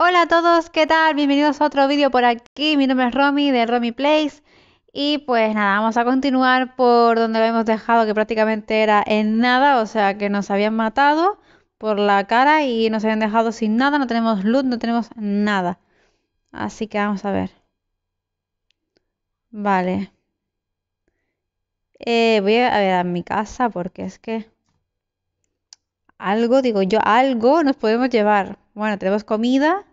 Hola a todos, ¿qué tal? Bienvenidos a otro vídeo por aquí. Mi nombre es Romy de Romy Place. Y pues nada, vamos a continuar por donde hemos dejado, que prácticamente era en nada, o sea que nos habían matado por la cara y nos habían dejado sin nada, no tenemos luz, no tenemos nada. Así que vamos a ver. Vale. Eh, voy a ver a mi casa porque es que algo, digo yo, algo nos podemos llevar. Bueno, tenemos comida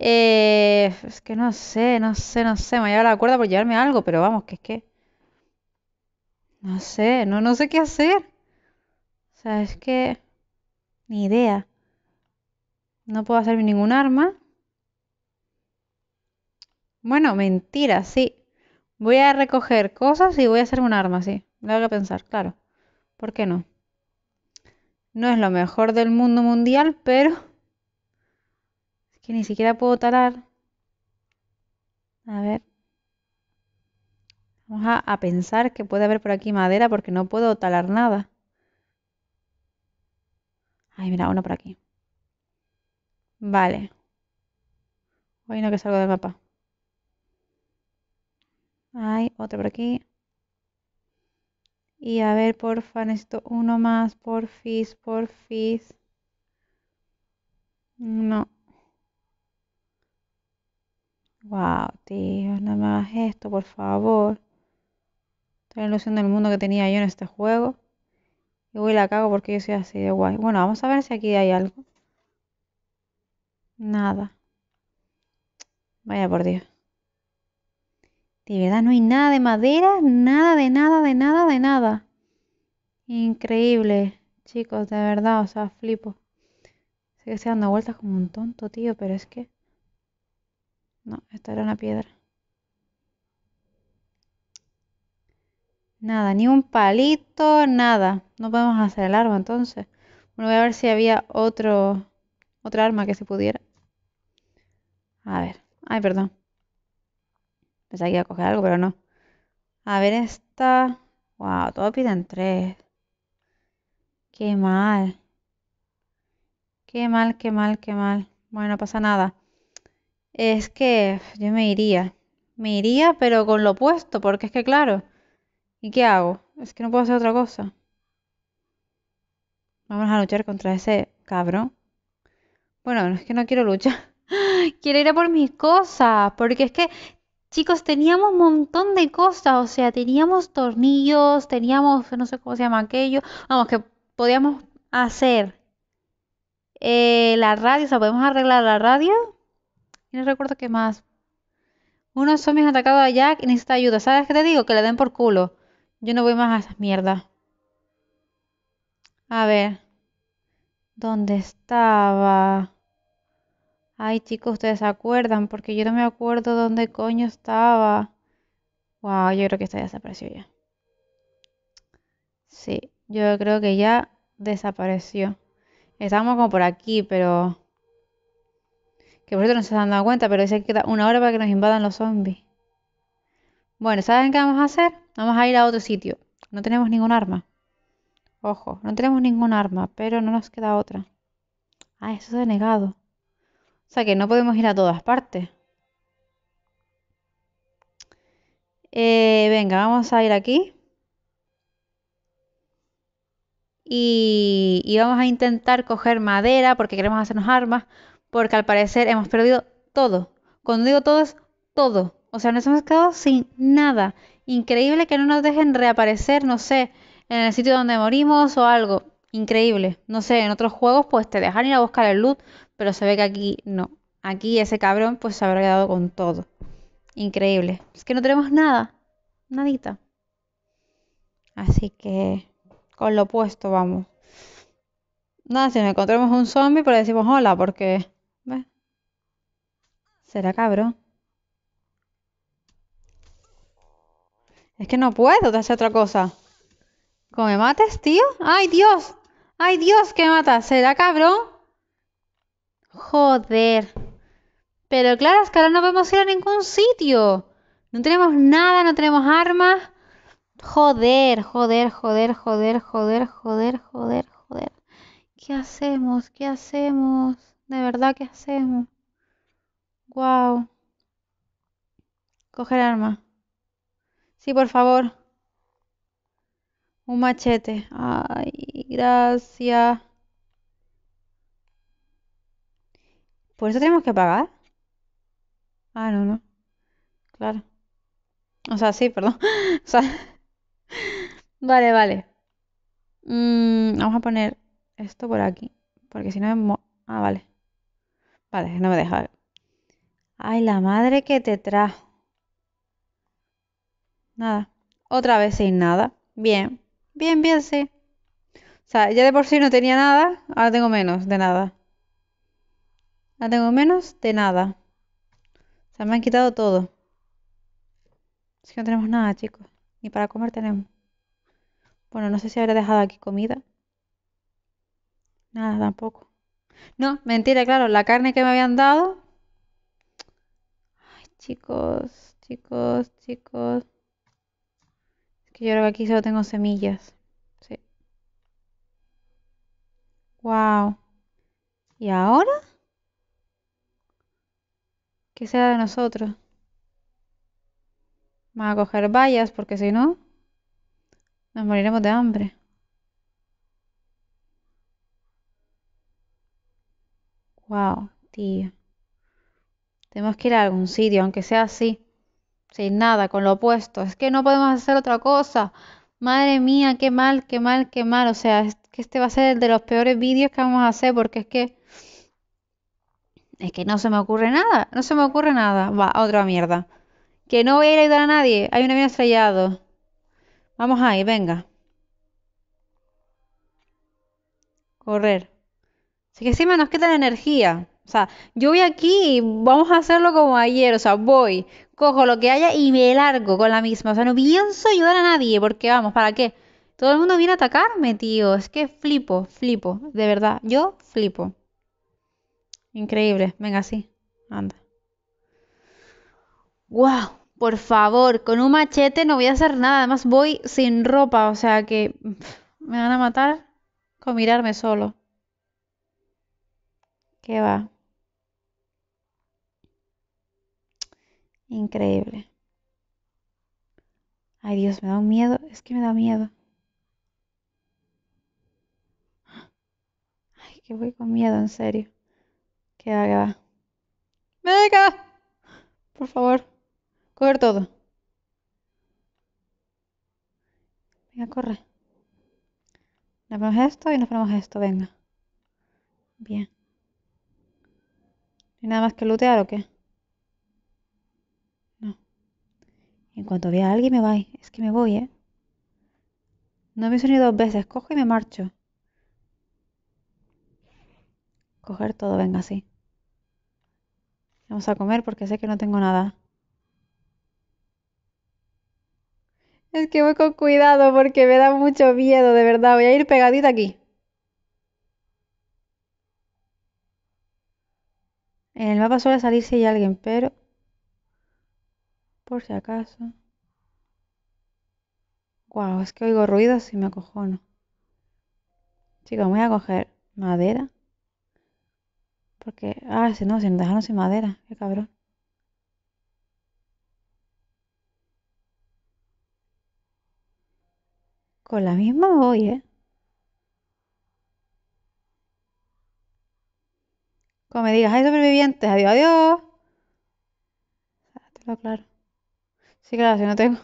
eh, es que no sé, no sé, no sé. Me lleva la cuerda por llevarme algo, pero vamos, que es que. No sé, no, no sé qué hacer. O sea, es que. Ni idea. No puedo hacerme ningún arma. Bueno, mentira, sí. Voy a recoger cosas y voy a hacerme un arma, sí. Lo hago pensar, claro. ¿Por qué no? No es lo mejor del mundo mundial, pero que ni siquiera puedo talar. A ver. Vamos a, pensar que puede haber por aquí madera porque no puedo talar nada. Ay, mira, uno por aquí. Vale. Hoy no que salgo del mapa. Hay otro por aquí. Y a ver, porfa, necesito uno más. Porfis, porfis. No. Wow, tío, no me esto, por favor. Toda la ilusión del mundo que tenía yo en este juego. Y voy la cago porque yo soy así de guay. Bueno, vamos a ver si aquí hay algo. Nada. Vaya por Dios. De verdad, no hay nada de madera, nada de nada, de nada, de nada. Increíble, chicos, de verdad, o sea, flipo. estoy dando vueltas como un tonto, tío, pero es que... No, esta era una piedra. Nada, ni un palito, nada. No podemos hacer el arma entonces. Bueno, voy a ver si había otro otra arma que se pudiera. A ver. Ay, perdón. Pensaba que iba a coger algo, pero no. A ver esta. Wow, todo piden tres. Qué mal. Qué mal, qué mal, qué mal. Bueno, no pasa nada es que yo me iría. Me iría, pero con lo opuesto, porque es que claro. ¿Y qué hago? Es que no puedo hacer otra cosa. Vamos a luchar contra ese cabrón. Bueno, es que no quiero luchar. Quiero ir a por mis cosas, porque es que, chicos, teníamos un montón de cosas. O sea, teníamos tornillos, teníamos, no sé cómo se llama aquello. Vamos, que podíamos hacer eh, la radio, o sea, podemos arreglar la radio no recuerdo qué más. Uno zombies atacados atacado a Jack y necesita ayuda. ¿Sabes qué te digo? Que le den por culo. Yo no voy más a esas mierdas. A ver. ¿Dónde estaba? Ay, chicos, ustedes se acuerdan, porque yo no me acuerdo dónde coño estaba. Wow, yo creo que esta ya desapareció ya. Sí, yo creo que ya desapareció. Estábamos como por aquí, pero que por cierto no se han dado cuenta, pero dice que queda una hora para que nos invadan los zombies. Bueno, ¿saben qué vamos a hacer? Vamos a ir a otro sitio. No tenemos ningún arma. Ojo, no tenemos ningún arma, pero no nos queda otra. Ah, eso se ha negado. O sea que no podemos ir a todas partes. Eh, venga, vamos a ir aquí. Y, y, vamos a intentar coger madera porque queremos hacernos armas porque al parecer hemos perdido todo. Cuando digo todo es todo. O sea, nos hemos quedado sin nada. Increíble que no nos dejen reaparecer, no sé, en el sitio donde morimos o algo. Increíble. No sé, en otros juegos pues te dejan ir a buscar el loot, pero se ve que aquí no. Aquí ese cabrón pues se habrá quedado con todo. Increíble. Es que no tenemos nada. Nadita. Así que con lo opuesto vamos. Nada, si nos encontramos un zombie, le decimos hola, porque ¿Será cabrón? Es que no puedo hacer otra cosa. ¿Cómo me mates, tío? ¡Ay, Dios! ¡Ay, Dios, qué mata! ¿Será cabrón? Joder. Pero claro, es que ahora no podemos ir a ningún sitio. No tenemos nada, no tenemos armas. Joder, joder, joder, joder, joder, joder, joder, joder. ¿Qué hacemos? ¿Qué hacemos? De verdad, ¿qué hacemos? Wow. Coger arma. Sí, por favor. Un machete. Ay, gracias. ¿Por eso tenemos que pagar? Ah, no, no. Claro. O sea, sí, perdón. o sea... Vale, vale. Mm, vamos a poner esto por aquí. Porque si no es... Ah, vale. Vale, no me deja. Ay, la madre que te trajo. Nada. Otra vez sin nada. Bien. Bien, bien, sí. O sea, ya de por sí no tenía nada, ahora tengo menos de nada. Ahora tengo menos de nada. O sea, me han quitado todo. Así que no tenemos nada, chicos. Ni para comer tenemos. Bueno, no sé si habré dejado aquí comida. Nada, tampoco. No, mentira, claro, la carne que me habían dado Chicos, chicos, chicos. Es que yo creo que aquí solo tengo semillas. Sí. Wow. ¿Y ahora? ¿Qué será de nosotros? Vamos a coger vallas porque si no, nos moriremos de hambre. Wow, tío. Tenemos que ir a algún sitio, aunque sea así. Sin nada, con lo opuesto. Es que no podemos hacer otra cosa. Madre mía, qué mal, qué mal, qué mal. O sea, es que este va a ser el de los peores vídeos que vamos a hacer porque es que... Es que no se me ocurre nada. No se me ocurre nada. Va, otra mierda. Que no voy a ir a ayudar a nadie. Hay un avión estrellado. Vamos ahí, venga. Correr. Así que encima nos queda la energía. O sea, yo voy aquí, vamos a hacerlo como ayer, o sea, voy, cojo lo que haya y me largo con la misma. O sea, no pienso ayudar a nadie, porque vamos, ¿para qué? Todo el mundo viene a atacarme, tío. Es que flipo, flipo, de verdad. Yo flipo. Increíble, venga, sí, anda. ¡Wow! Por favor, con un machete no voy a hacer nada. Además, voy sin ropa, o sea que me van a matar con mirarme solo. ¿Qué va? Increíble. Ay Dios, me da un miedo. Es que me da miedo. Ay, que voy con miedo, en serio. Que haga. ¡Venga! Por favor. Coger todo. Venga, corre. Nos ponemos esto y nos ponemos esto, venga. Bien. ¿Y nada más que lootear o qué? En cuanto vea a alguien me voy. Es que me voy, ¿eh? No me he sonido dos veces. Cojo y me marcho. Coger todo, venga, así. Vamos a comer porque sé que no tengo nada. Es que voy con cuidado porque me da mucho miedo, de verdad. Voy a ir pegadita aquí. En el mapa suele salir si hay alguien, pero por si acaso. Guau, es que oigo ruidos y me acojono. Chicos, voy a coger madera. Porque, ah, si no, si nos dejaron sin madera, qué cabrón. Con la misma voy, ¿eh? Como me digas, hay sobrevivientes, adiós, adiós. Te claro. Sí, claro, si no tengo.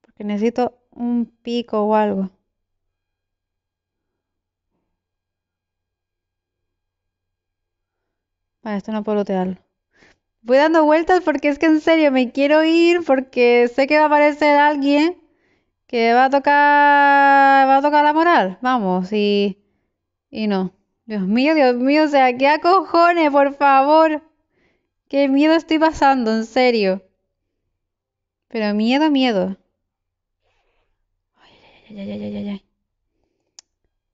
Porque necesito un pico o algo. Vale, esto no puedo lootearlo. Voy dando vueltas porque es que en serio me quiero ir porque sé que va a aparecer alguien que va a tocar va a tocar la moral. Vamos, y y no. Dios mío, Dios mío, o sea, qué acojones? por favor. Qué miedo estoy pasando, en serio. Pero miedo, miedo. Ay, ay, ay,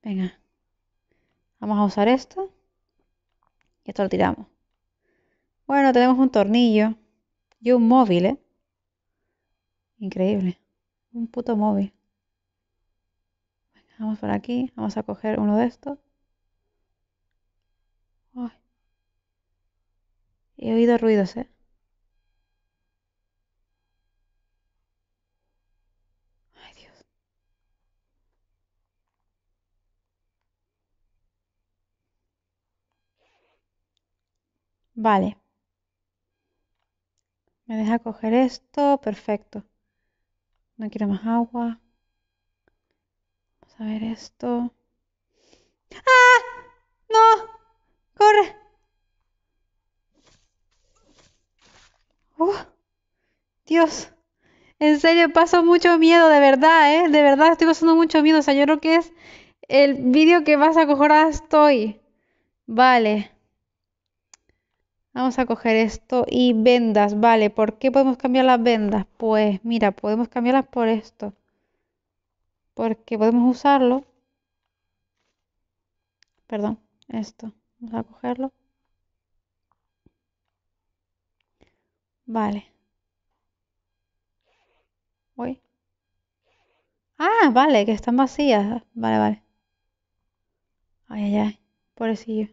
Venga. Vamos a usar esto. Y esto lo tiramos. Bueno, tenemos un tornillo. Y un móvil, ¿eh? Increíble. Un puto móvil. Venga, vamos por aquí. Vamos a coger uno de estos. He oído ruidos, ¿eh? Ay, Dios. Vale. Me deja coger esto. Perfecto. No quiero más agua. Vamos a ver esto. ¡Ah! ¡No! ¡Corre! Dios, en serio paso mucho miedo, de verdad, ¿eh? De verdad estoy pasando mucho miedo. O sea, yo creo que es el vídeo que más ahora estoy. Vale. Vamos a coger esto y vendas, vale. ¿Por qué podemos cambiar las vendas? Pues mira, podemos cambiarlas por esto. Porque podemos usarlo. Perdón, esto. Vamos a cogerlo. Vale. Voy. Ah, vale, que están vacías. Vale, vale. Ay, ay, ay. Pobrecillo.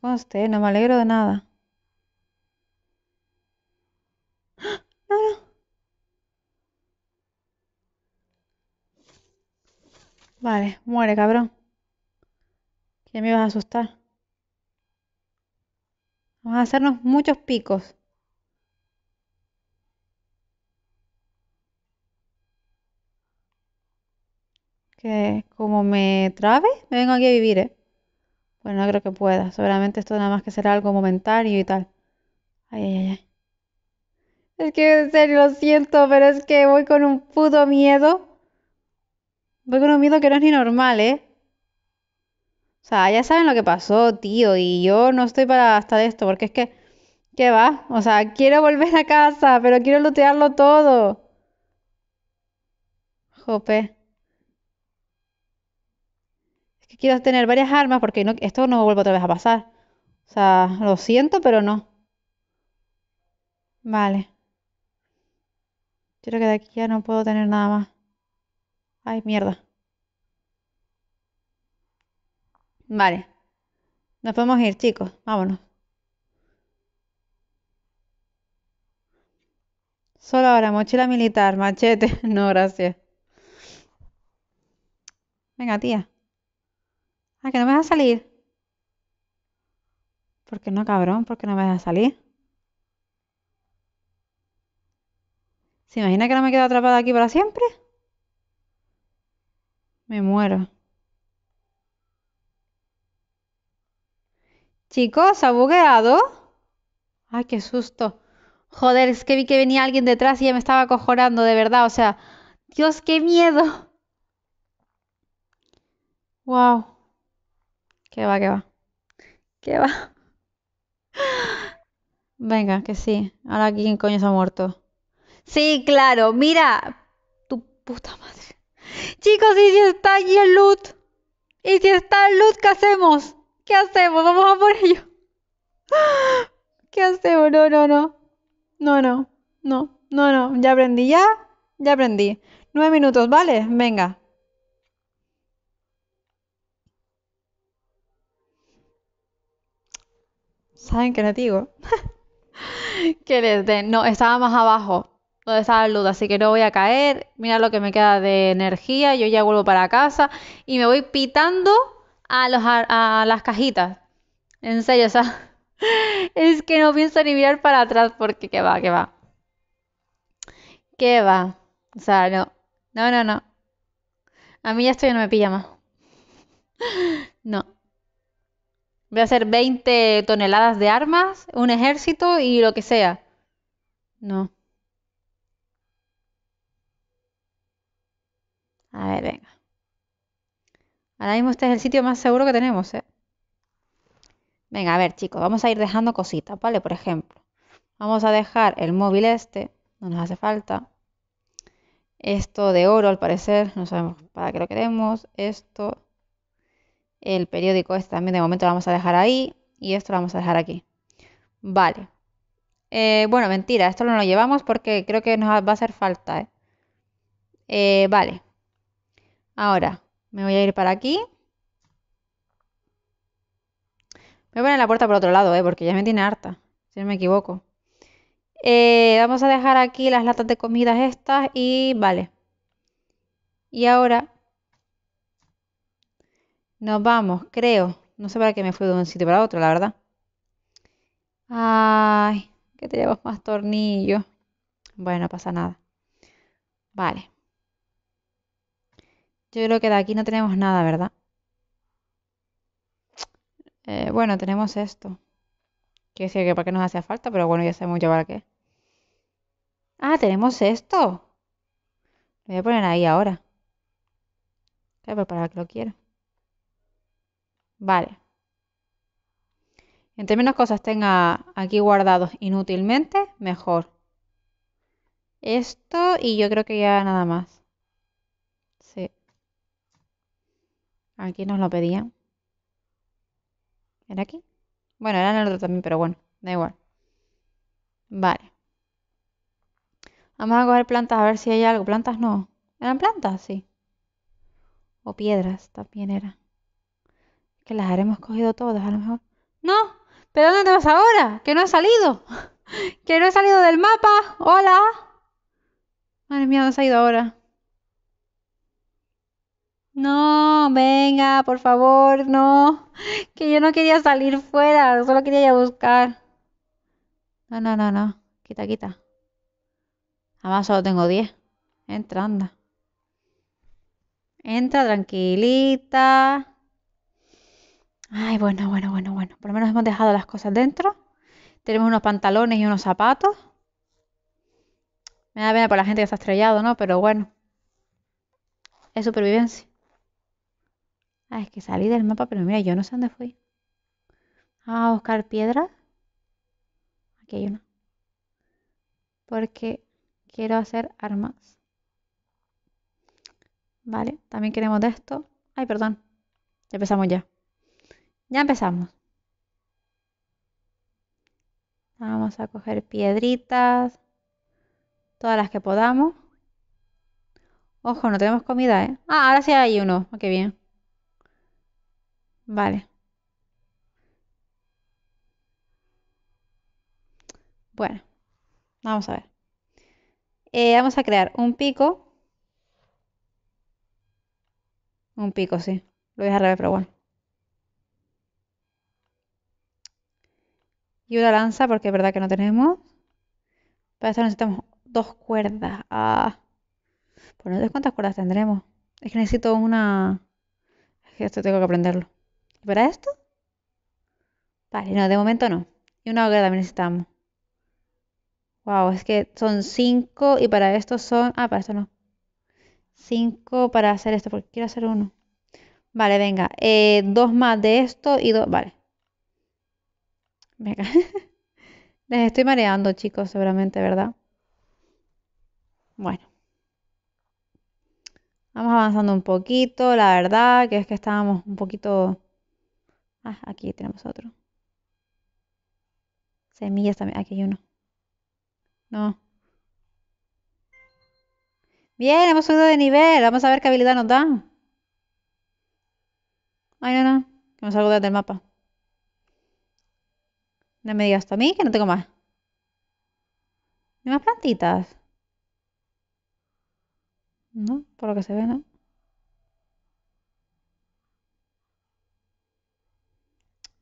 Conste, no me alegro de nada. No, Vale, muere, cabrón. Que me ibas a asustar. Vamos a hacernos muchos picos. Que como me trabe, me vengo aquí a vivir, ¿eh? Bueno, pues no creo que pueda. Seguramente esto nada más que será algo momentario y tal. Ay, ay, ay, ay. Es que en serio lo siento, pero es que voy con un puto miedo. Voy con un miedo que no es ni normal, ¿eh? O sea, ya saben lo que pasó, tío, y yo no estoy para hasta de esto, porque es que, ¿qué va? O sea, quiero volver a casa, pero quiero lootearlo todo. Jope. Es que quiero tener varias armas porque esto no vuelvo otra vez a pasar. O sea, lo siento, pero no. Vale. Creo que de aquí ya no puedo tener nada más. Ay, mierda. Vale. Nos podemos ir, chicos. Vámonos. Solo ahora, mochila militar, machete. No, gracias. Venga, tía. Ah, que no me vas a salir. ¿Por qué no, cabrón? ¿Por qué no me vas a salir? ¿Se imagina que no me quedo atrapada aquí para siempre? Me muero. Chicos, ¿ha bugueado? Ay, qué susto. Joder, es que vi que venía alguien detrás y ya me estaba acojorando, de verdad. O sea, Dios, qué miedo. Wow. ¿Qué va, qué va? ¿Qué va? Venga, que sí. Ahora aquí quién coño se ha muerto. Sí, claro. Mira. Tu puta madre. Chicos, ¿y si está allí el loot? ¿Y si está el loot, qué hacemos? ¿Qué hacemos? Vamos a por ello. ¿Qué hacemos? No, no, no. No, no. No, no, no. Ya aprendí, ya. Ya aprendí. Nueve minutos, ¿vale? Venga. Saben qué les digo. que les den. No, estaba más abajo donde estaba el luz, así que no voy a caer. Mira lo que me queda de energía. Yo ya vuelvo para casa y me voy pitando a, los, a, las cajitas. En serio, o sea, es que no pienso ni mirar para atrás porque qué va, qué va. Que va. O sea, no. No, no, no. A mí ya esto ya no me pilla más. No. Voy a hacer 20 toneladas de armas, un ejército y lo que sea. No. A ver, venga. Ahora mismo este es el sitio más seguro que tenemos, ¿eh? Venga, a ver, chicos, vamos a ir dejando cositas, ¿vale? Por ejemplo, vamos a dejar el móvil este, no nos hace falta. Esto de oro, al parecer, no sabemos para qué lo queremos. Esto, el periódico este también de momento lo vamos a dejar ahí y esto lo vamos a dejar aquí. Vale. Eh, bueno, mentira, esto no lo llevamos porque creo que nos va a hacer falta, Eh, eh vale. Ahora, me voy a ir para aquí. Me voy a poner la puerta por otro lado, ¿eh? porque ya me tiene harta, si no me equivoco. Eh, vamos a dejar aquí las latas de comidas estas y vale. Y ahora nos vamos, creo. No sé para qué me fui de un sitio para otro, la verdad. Ay, que tenemos más tornillos. Bueno, no pasa nada. Vale. Yo creo que de aquí no tenemos nada, ¿verdad? Eh, bueno, tenemos esto. Quiero decir que para qué nos hacía falta, pero bueno, ya sabemos ya para qué. Ah, tenemos esto. Lo voy a poner ahí ahora. Voy a para que lo quiero. Vale. Entre menos cosas tenga aquí guardados inútilmente, mejor. Esto y yo creo que ya nada más. Aquí nos lo pedían. ¿Era aquí? Bueno, era en el otro también, pero bueno, da igual. Vale. Vamos a coger plantas a ver si hay algo. Plantas no. ¿Eran plantas? Sí. O piedras también era. Que las haremos cogido todas, a lo mejor. ¡No! ¿Pero dónde te vas ahora? ¡Que no has salido! ¡Que no he salido del mapa! ¡Hola! Madre mía, ¿dónde se ha ido ahora? No, venga, por favor, no. Que yo no quería salir fuera, solo quería ir a buscar. No, no, no, no. Quita, quita. Además solo tengo 10. Entra, anda. Entra tranquilita. Ay, bueno, bueno, bueno, bueno. Por lo menos hemos dejado las cosas dentro. Tenemos unos pantalones y unos zapatos. Me da pena por la gente que se ha estrellado, ¿no? Pero bueno. Es supervivencia. Ah, es que salí del mapa, pero mira, yo no sé dónde fui. a ah, buscar piedras. Aquí hay una. Porque quiero hacer armas. Vale, también queremos de esto. Ay, perdón. Ya empezamos ya. Ya empezamos. Vamos a coger piedritas. Todas las que podamos. Ojo, no tenemos comida, ¿eh? Ah, ahora sí hay uno. qué bien. Vale. Bueno, vamos a ver. Eh, vamos a crear un pico. Un pico, sí. Lo voy a dejar pero bueno. Y una lanza, porque es verdad que no tenemos. Para esto necesitamos dos cuerdas. Ah. Pues no sé cuántas cuerdas tendremos. Es que necesito una... Es que esto tengo que aprenderlo. ¿Para esto? Vale, no, de momento no. Y una hoguera también necesitamos. Wow, es que son cinco y para esto son... Ah, para esto no. Cinco para hacer esto, porque quiero hacer uno. Vale, venga. Eh, dos más de esto y dos... Vale. Venga. Les estoy mareando, chicos, seguramente, ¿verdad? Bueno. Vamos avanzando un poquito, la verdad, que es que estábamos un poquito Ah, aquí tenemos otro. Semillas también. Aquí hay uno. No. Bien, hemos subido de nivel. Vamos a ver qué habilidad nos da. Ay, no, no. Que me salgo del mapa. No me digas a mí que no tengo más. Ni más plantitas. No, por lo que se ve, ¿no?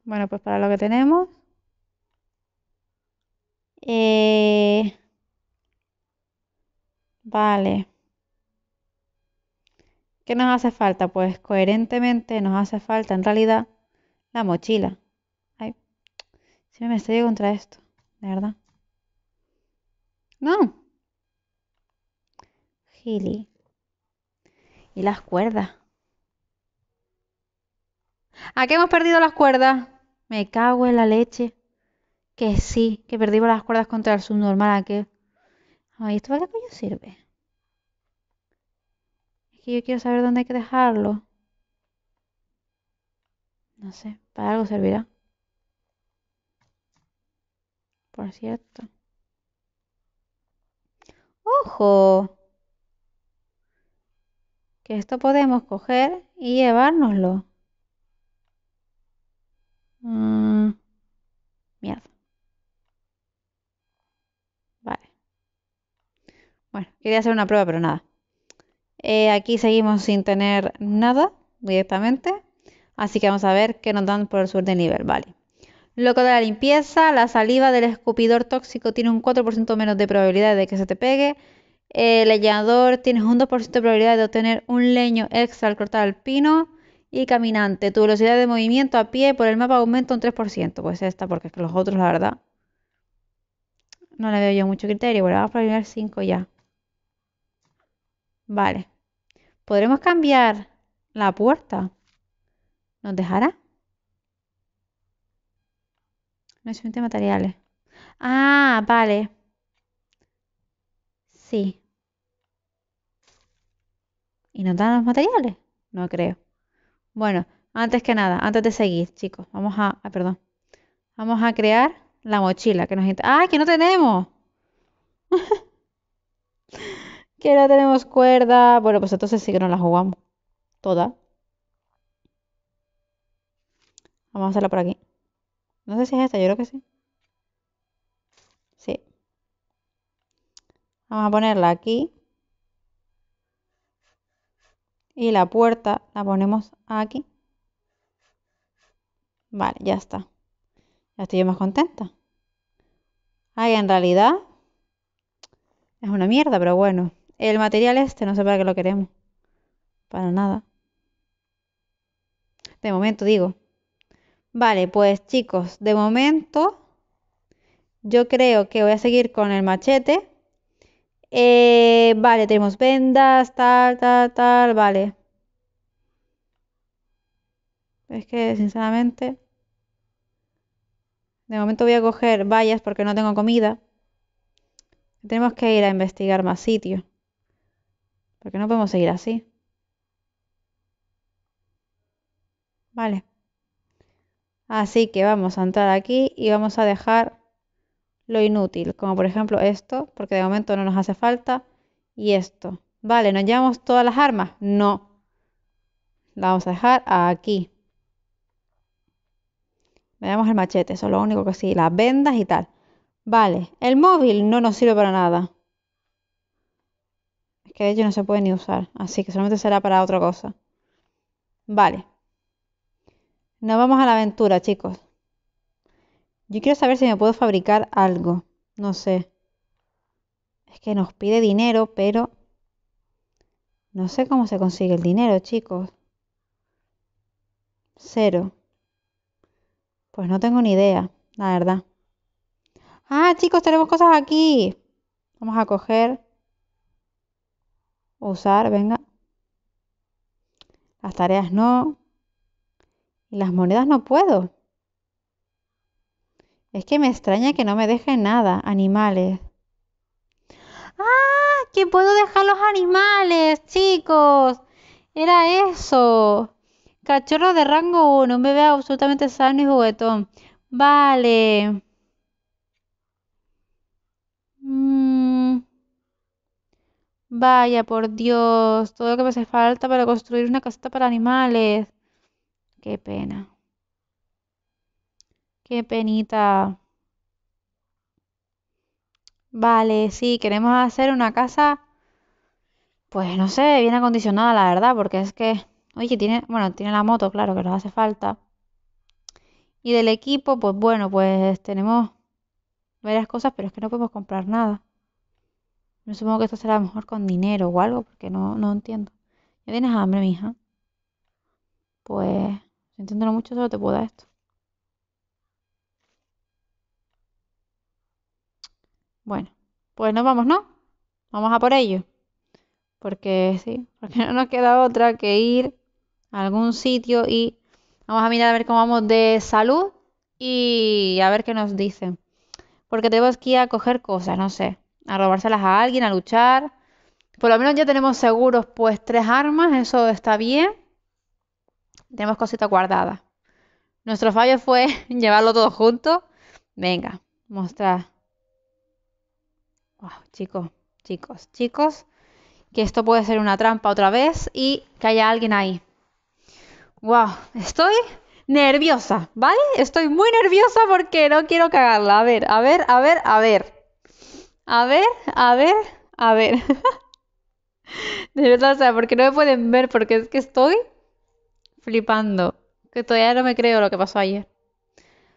Bueno, pues para lo que tenemos. Eh, vale. ¿Qué nos hace falta? Pues coherentemente nos hace falta en realidad la mochila. Ay, si me estoy contra esto, de verdad. No. Gili. Y las cuerdas. ¿A qué hemos perdido las cuerdas? Me cago en la leche. Que sí, que perdimos las cuerdas contra el subnormal aquel. Ay, ¿esto para qué coño sirve? Es que yo quiero saber dónde hay que dejarlo. No sé, para algo servirá. Por cierto. ¡Ojo! Que esto podemos coger y llevárnoslo. Mm, mierda. Vale. Bueno, quería hacer una prueba, pero nada. Eh, aquí seguimos sin tener nada directamente. Así que vamos a ver qué nos dan por el sur de nivel. Vale. Loco de la limpieza, la saliva del escupidor tóxico tiene un 4% menos de probabilidad de que se te pegue. El leñador tienes un 2% de probabilidad de obtener un leño extra al cortar el pino y caminante. Tu velocidad de movimiento a pie por el mapa aumenta un 3%. Pues esta, porque es que los otros, la verdad, no le veo yo mucho criterio. Bueno, vamos a primer 5 ya. Vale. ¿Podremos cambiar la puerta? ¿Nos dejará? No es un de materiales. Ah, vale. Sí. ¿Y no dan los materiales? No creo. Bueno, antes que nada, antes de seguir, chicos, vamos a, ah, perdón, vamos a crear la mochila que nos... ¡Ah, que no tenemos! que no tenemos cuerda. Bueno, pues entonces sí que nos la jugamos. Toda. Vamos a hacerla por aquí. No sé si es esta, yo creo que sí. Sí. Vamos a ponerla aquí y la puerta la ponemos aquí. Vale, ya está. Ya estoy más contenta. Ahí en realidad es una mierda, pero bueno. El material este no sé para qué lo queremos. Para nada. De momento digo. Vale, pues chicos, de momento yo creo que voy a seguir con el machete eh, vale, tenemos vendas, tal, tal, tal, vale. Es que, sinceramente, de momento voy a coger vallas porque no tengo comida. Tenemos que ir a investigar más sitios. Porque no podemos seguir así. Vale. Así que vamos a entrar aquí y vamos a dejar lo inútil, como por ejemplo esto, porque de momento no nos hace falta, y esto. Vale, ¿nos llevamos todas las armas? No. La vamos a dejar aquí. Veamos el machete, eso es lo único que sí, las vendas y tal. Vale, el móvil no nos sirve para nada. Es que de hecho no se puede ni usar, así que solamente será para otra cosa. Vale. Nos vamos a la aventura, chicos. Yo quiero saber si me puedo fabricar algo. No sé. Es que nos pide dinero, pero... No sé cómo se consigue el dinero, chicos. Cero. Pues no tengo ni idea, la verdad. Ah, chicos, tenemos cosas aquí. Vamos a coger. Usar, venga. Las tareas no. Y las monedas no puedo. Es que me extraña que no me dejen nada, animales. ¡Ah! ¡Que puedo dejar los animales, chicos! Era eso. Cachorro de rango 1, un bebé absolutamente sano y juguetón. Vale. Mm. Vaya, por Dios, todo lo que me hace falta para construir una casita para animales. Qué pena. Qué penita. Vale, sí, queremos hacer una casa, pues no sé, bien acondicionada, la verdad, porque es que, oye, tiene, bueno, tiene la moto, claro, que nos hace falta. Y del equipo, pues bueno, pues tenemos varias cosas, pero es que no podemos comprar nada. me supongo que esto será mejor con dinero o algo, porque no, no entiendo. ¿Ya tienes hambre, mija? Pues, entiendo mucho, solo te puedo dar esto. Bueno, pues nos vamos, ¿no? Vamos a por ello. Porque sí, porque no nos queda otra que ir a algún sitio y vamos a mirar a ver cómo vamos de salud y a ver qué nos dicen. Porque tenemos que ir a coger cosas, no sé, a robárselas a alguien, a luchar. Por lo menos ya tenemos seguros pues tres armas, eso está bien. Tenemos cositas guardadas. Nuestro fallo fue llevarlo todo junto. Venga, mostrar. Ah, chicos, chicos, chicos, que esto puede ser una trampa otra vez y que haya alguien ahí. Wow, estoy nerviosa, ¿vale? Estoy muy nerviosa porque no quiero cagarla. A ver, a ver, a ver, a ver. A ver, a ver, a ver. De verdad, o sea, porque no me pueden ver, porque es que estoy flipando. Que todavía no me creo lo que pasó ayer.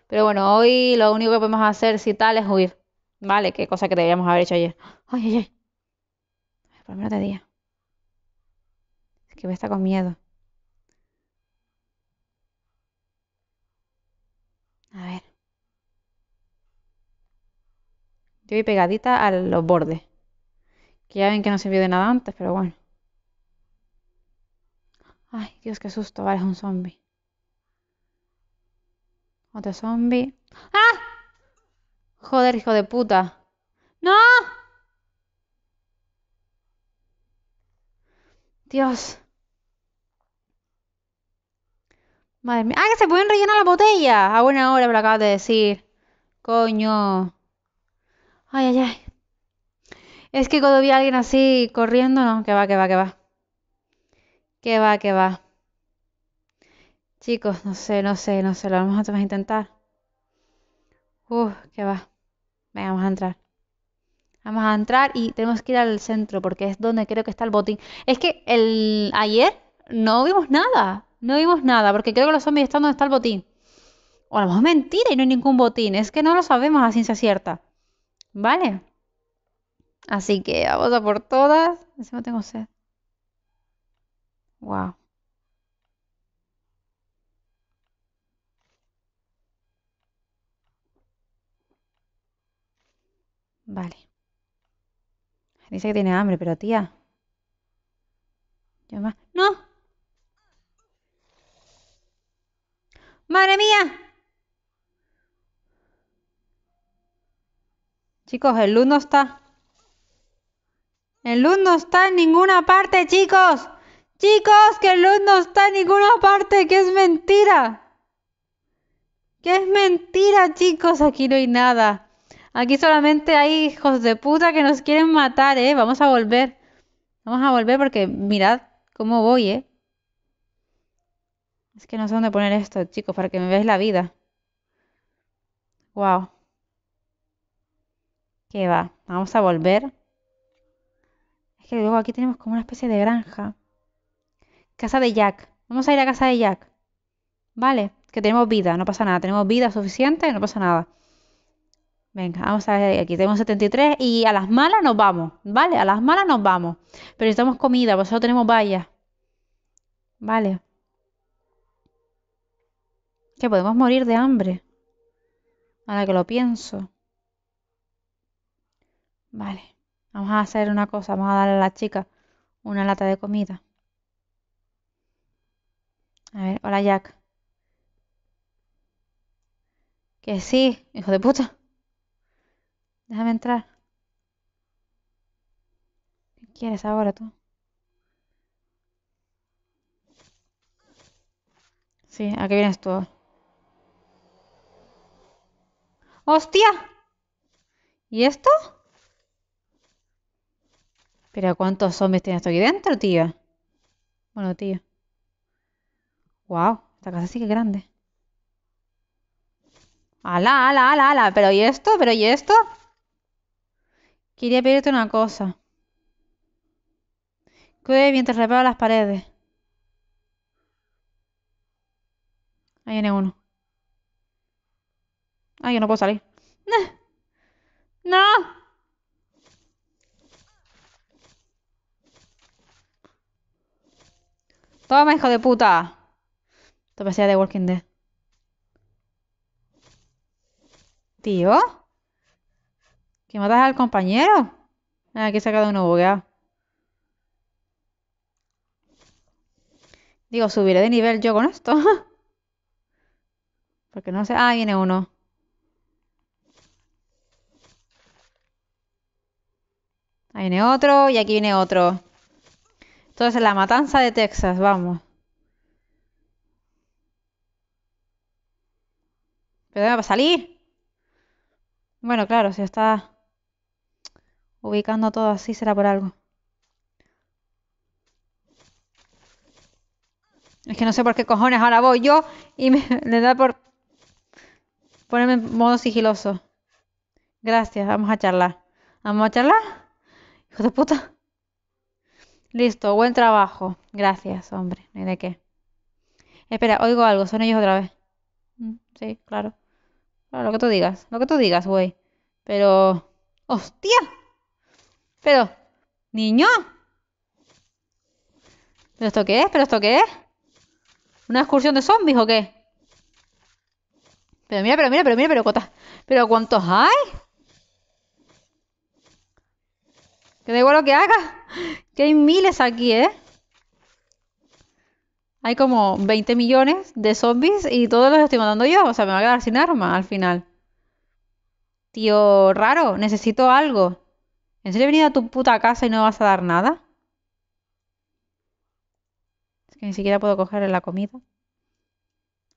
Pero bueno, hoy lo único que podemos hacer si tal es huir. Vale, qué cosa que debíamos haber hecho ayer. Ay, ay, ay. El menos te día. Es que a está con miedo. A ver. Yo voy pegadita a los bordes. Que ya ven que no sirvió de nada antes, pero bueno. Ay, Dios, qué susto. Vale, es un zombie. Otro zombie. ¡Ah! Joder, hijo de puta. ¡No! Dios. Madre mía. Ah, que se pueden rellenar la botella! A buena hora me lo acabas de decir. Coño. Ay, ay, ay. Es que cuando vi a alguien así corriendo, no, que va, que va, que va. Que va, que va. Chicos, no sé, no sé, no sé, lo vamos a, intentar. Uf, que va vamos a entrar. Vamos a entrar y tenemos que ir al centro porque es donde creo que está el botín. Es que el ayer no vimos nada. No vimos nada porque creo que los zombies están donde está el botín. O a lo mejor mentira y no hay ningún botín. Es que no lo sabemos a ciencia cierta. ¿Vale? Así que vamos a por todas. no tengo sed. Wow. Vale. Dice que tiene hambre, pero tía. Yo ¡No! ¡Madre mía! Chicos, el luz no está. El luz no está en ninguna parte, chicos. Chicos, que el luz no está en ninguna parte, que es mentira. Que es mentira, chicos, aquí no hay nada. Aquí solamente hay hijos de puta que nos quieren matar, ¿eh? Vamos a volver. Vamos a volver porque mirad cómo voy, ¿eh? Es que no sé dónde poner esto, chicos, para que me veáis la vida. Wow. ¿Qué va? Vamos a volver. Es que luego aquí tenemos como una especie de granja. Casa de Jack. Vamos a ir a casa de Jack. Vale, que tenemos vida, no pasa nada. Tenemos vida suficiente, no pasa nada. Venga, vamos a ver, aquí tenemos 73 y a las malas nos vamos, ¿vale? A las malas nos vamos. Pero necesitamos comida, vosotros tenemos vallas. Vale. Que podemos morir de hambre. Ahora que lo pienso. Vale. Vamos a hacer una cosa, vamos a darle a la chica una lata de comida. A ver, hola Jack. Que sí, hijo de puta. Déjame entrar. ¿Qué quieres ahora tú? Sí, aquí vienes tú? ¡Hostia! ¿Y esto? Pero ¿cuántos zombies tienes aquí dentro, tío? Bueno, tío. Wow, esta casa sí que es grande. ¡Ala, hala ala, ala! ¿Pero y esto? ¿Pero y esto? Quería pedirte una cosa. Cuide mientras reparo las paredes. Ahí viene uno. Ay, yo no puedo salir. ¡No! Toma, hijo de puta. Esto parecía de Walking Dead. ¿Tío? Si matas al compañero, aquí se ha quedado uno bugueado. Digo, subiré de nivel yo con esto. Porque no sé. Ah, viene uno. Ahí viene otro y aquí viene otro. Entonces, la matanza de Texas, vamos. Pero va a salir. Bueno, claro, si está ubicando todo así será por algo. Es que no sé por qué cojones ahora voy yo y me da por ponerme en modo sigiloso. Gracias, vamos a charlar. Vamos a charlar. Hijo de puta. Listo, buen trabajo. Gracias, hombre. No de qué. Espera, oigo algo. Son ellos otra vez. Mm, sí, claro. Claro, lo que tú digas. Lo que tú digas, güey. Pero... ¡Hostia! Pero, niño. ¿Pero esto qué es? ¿Pero esto qué es? ¿Una excursión de zombies o qué? Pero mira, pero mira, pero mira, pero ¿Pero cuántos hay? Que da igual lo que haga. Que hay miles aquí, ¿eh? Hay como 20 millones de zombies y todos los estoy mandando yo. O sea, me va a quedar sin arma al final. Tío, raro, necesito algo. ¿En serio he venido a tu puta casa y no vas a dar nada? Es que ni siquiera puedo coger la comida.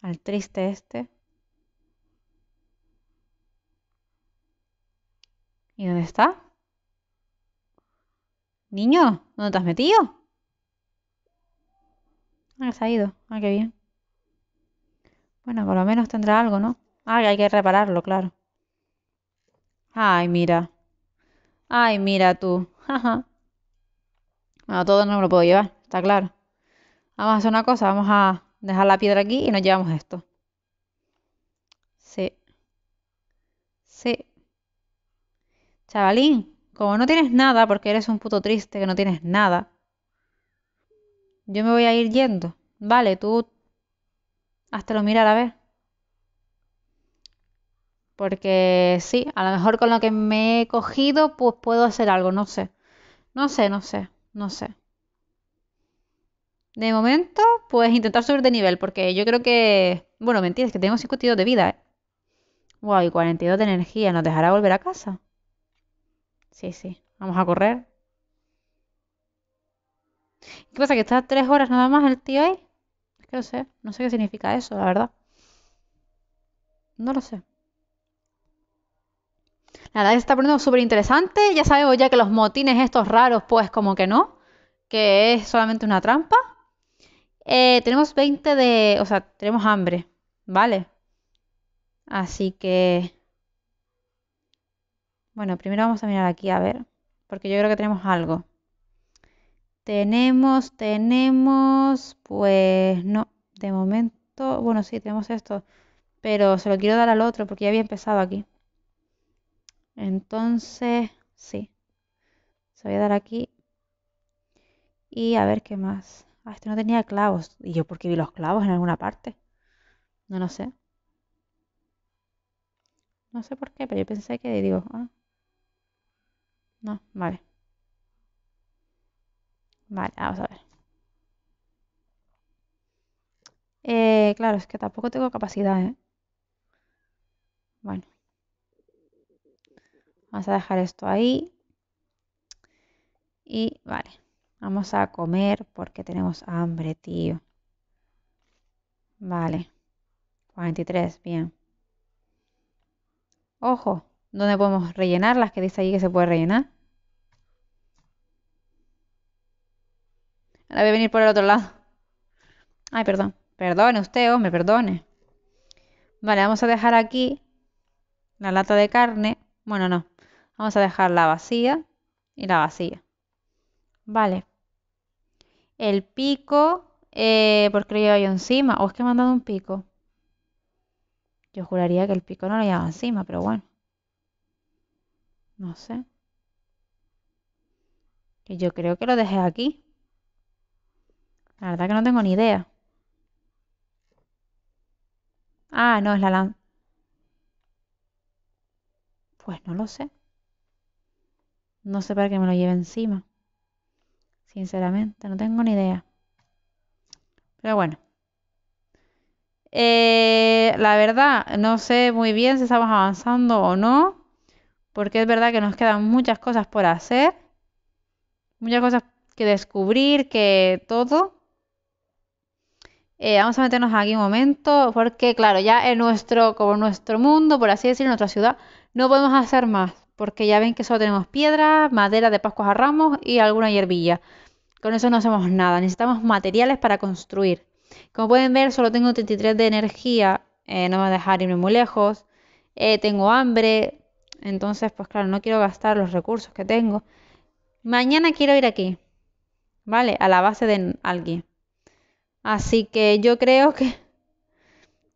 Al triste este. ¿Y dónde está? Niño, ¿dónde te has metido? Ah, se ha ido. Ah, qué bien. Bueno, por lo menos tendrá algo, ¿no? Ah, hay que repararlo, claro. Ay, mira. Ay, mira tú. A todo no me lo puedo llevar, está claro. Vamos a hacer una cosa, vamos a dejar la piedra aquí y nos llevamos esto. Sí. Sí. Chavalín, como no tienes nada, porque eres un puto triste que no tienes nada, yo me voy a ir yendo. Vale, tú... lo mira a ver. Porque sí, a lo mejor con lo que me he cogido, pues puedo hacer algo, no sé. No sé, no sé, no sé. De momento, pues intentar subir de nivel, porque yo creo que... Bueno, mentira, es que tengo 52 de vida, ¿eh? y 42 de energía, ¿nos dejará volver a casa? Sí, sí, vamos a correr. ¿Qué pasa? ¿Que está tres horas nada más el tío ahí? Es que no sé, no sé qué significa eso, la verdad. No lo sé. La verdad se está poniendo súper interesante. Ya sabemos ya que los motines estos raros, pues como que no, que es solamente una trampa. Eh, tenemos 20 de... O sea, tenemos hambre, ¿vale? Así que... Bueno, primero vamos a mirar aquí, a ver, porque yo creo que tenemos algo. Tenemos, tenemos, pues no, de momento, bueno, sí, tenemos esto, pero se lo quiero dar al otro porque ya había empezado aquí. Entonces, sí. Se voy a dar aquí. Y a ver qué más. Ah, este no tenía clavos. ¿Y yo porque vi los clavos en alguna parte? No lo sé. No sé por qué, pero yo pensé que digo, ah, No, vale. Vale, vamos a ver. Eh, claro, es que tampoco tengo capacidad, ¿eh? Bueno. Vamos a dejar esto ahí. Y vale, vamos a comer porque tenemos hambre, tío. Vale, 43, bien. Ojo, ¿dónde podemos rellenar las que dice ahí que se puede rellenar? Ahora voy a venir por el otro lado. Ay, perdón. Perdone usted, me perdone. Vale, vamos a dejar aquí la lata de carne. Bueno, no. Vamos a dejar la vacía y la vacía. Vale. El pico, eh, ¿por qué lo llevo yo encima. ¿O es que me han dado un pico? Yo juraría que el pico no lo llevaba encima, pero bueno. No sé. Y yo creo que lo dejé aquí. La verdad que no tengo ni idea. Ah, no, es la lanza. Pues no lo sé. No sé para qué me lo lleve encima. Sinceramente, no tengo ni idea. Pero bueno. Eh, la verdad, no sé muy bien si estamos avanzando o no. Porque es verdad que nos quedan muchas cosas por hacer. Muchas cosas que descubrir, que todo. Eh, vamos a meternos aquí un momento, porque claro, ya en nuestro, como nuestro mundo, por así decirlo, en nuestra ciudad, no podemos hacer más porque ya ven que solo tenemos piedra, madera de pascuas a ramos y alguna hierbilla. Con eso no hacemos nada, necesitamos materiales para construir. Como pueden ver, solo tengo 33 de energía, eh, no me voy a dejar irme muy lejos, eh, tengo hambre, entonces pues claro, no quiero gastar los recursos que tengo. Mañana quiero ir aquí, ¿vale? A la base de alguien. Así que yo creo que,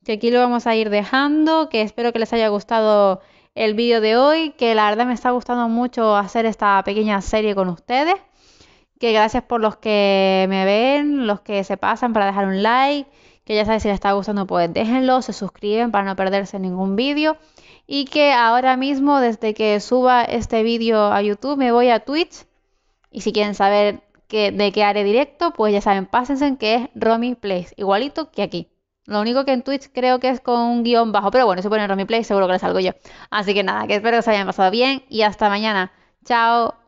que aquí lo vamos a ir dejando, que espero que les haya gustado el vídeo de hoy, que la verdad me está gustando mucho hacer esta pequeña serie con ustedes. Que gracias por los que me ven, los que se pasan para dejar un like, que ya saben si les está gustando pues déjenlo, se suscriben para no perderse ningún vídeo y que ahora mismo desde que suba este vídeo a YouTube me voy a Twitch y si quieren saber que, de qué haré directo, pues ya saben, pásense en que es Romy Place, igualito que aquí. Lo único que en Twitch creo que es con un guión bajo, pero bueno, si ponen Play seguro que les salgo yo. Así que nada, que espero que os hayan pasado bien y hasta mañana. Chao.